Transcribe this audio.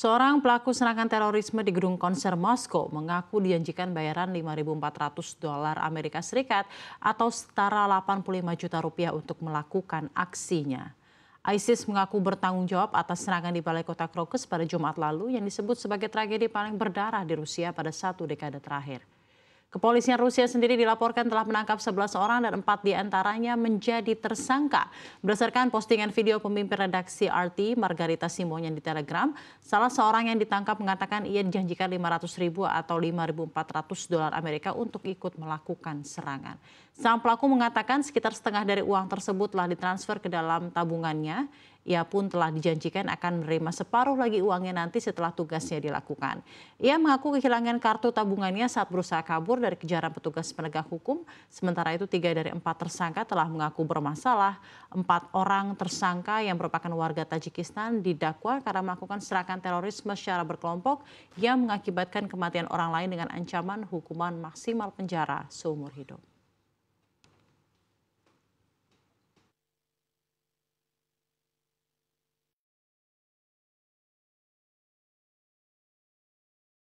Seorang pelaku serangan terorisme di gedung konser Moskow mengaku dijanjikan bayaran 5.400 dolar Amerika Serikat atau setara 85 juta rupiah untuk melakukan aksinya. ISIS mengaku bertanggung jawab atas serangan di Balai Kota Krokus pada Jumat lalu yang disebut sebagai tragedi paling berdarah di Rusia pada satu dekade terakhir. Kepolisian Rusia sendiri dilaporkan telah menangkap 11 orang dan 4 diantaranya menjadi tersangka. Berdasarkan postingan video pemimpin redaksi RT, Margarita Simonyan di Telegram, salah seorang yang ditangkap mengatakan ia dijanjikan 500 ribu atau 5.400 dolar Amerika untuk ikut melakukan serangan. Sang pelaku mengatakan sekitar setengah dari uang tersebut telah ditransfer ke dalam tabungannya. Ia pun telah dijanjikan akan menerima separuh lagi uangnya nanti setelah tugasnya dilakukan. Ia mengaku kehilangan kartu tabungannya saat berusaha kabur dari kejaran petugas penegak hukum. Sementara itu tiga dari empat tersangka telah mengaku bermasalah. Empat orang tersangka yang merupakan warga Tajikistan didakwa karena melakukan serangan terorisme secara berkelompok yang mengakibatkan kematian orang lain dengan ancaman hukuman maksimal penjara seumur hidup.